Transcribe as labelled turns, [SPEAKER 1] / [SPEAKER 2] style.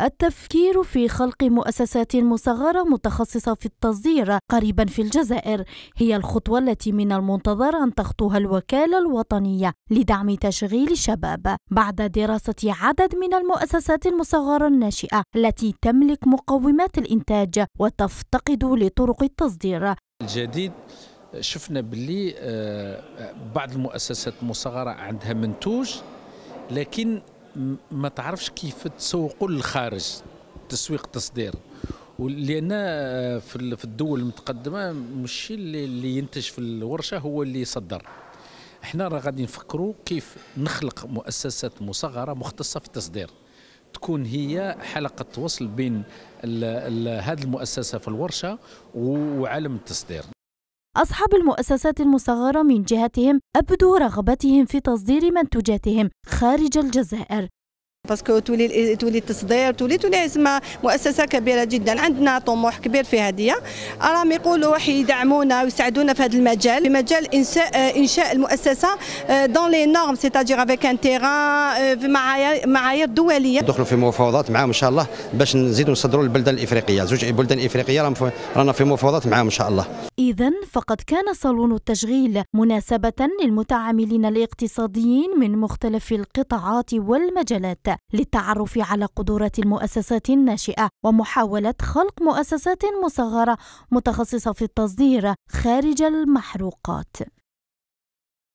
[SPEAKER 1] التفكير في خلق مؤسسات مصغرة متخصصة في التصدير قريبا في الجزائر هي الخطوة التي من المنتظر أن تخطوها الوكالة الوطنية لدعم تشغيل الشباب بعد دراسة عدد من المؤسسات المصغرة الناشئة التي تملك مقومات الإنتاج وتفتقد لطرق
[SPEAKER 2] التصدير الجديد شفنا بلي آه، بعض المؤسسات المصغرة عندها منتوج لكن ما تعرفش كيف تسوق للخارج تسويق تصدير لان آه، في الدول المتقدمه مش اللي ينتج في الورشه هو اللي يصدر احنا راه غادي نفكروا كيف نخلق مؤسسات مصغره مختصه في التصدير تكون هي حلقه وصل بين هذه المؤسسه في الورشه وعالم التصدير
[SPEAKER 1] أصحاب المؤسسات المصغرة من جهتهم أبدوا رغبتهم
[SPEAKER 3] في تصدير منتوجاتهم خارج الجزائر باسكو تولي إيه، تولي التصدير تولي تولي اسمها مؤسسه كبيره جدا عندنا طموح كبير في هذه راهم يقولوا راح يدعمونا ويساعدونا في هذا المجال في مجال انشاء آه، انشاء المؤسسه دون لي نورم سيتاجير افيك ان تيران في معايير معايير دوليه ندخلوا في مفاوضات معاهم ان شاء الله باش نزيدوا نصدروا للبلدان الافريقيه زوج بلدان افريقيه رانا في مفاوضات معاهم ان شاء الله
[SPEAKER 1] اذا فقد كان صالون التشغيل مناسبه للمتعاملين الاقتصاديين من مختلف القطاعات والمجالات للتعرف على قدرات المؤسسات الناشئة ومحاولة خلق مؤسسات مصغرة متخصصة في التصدير خارج المحروقات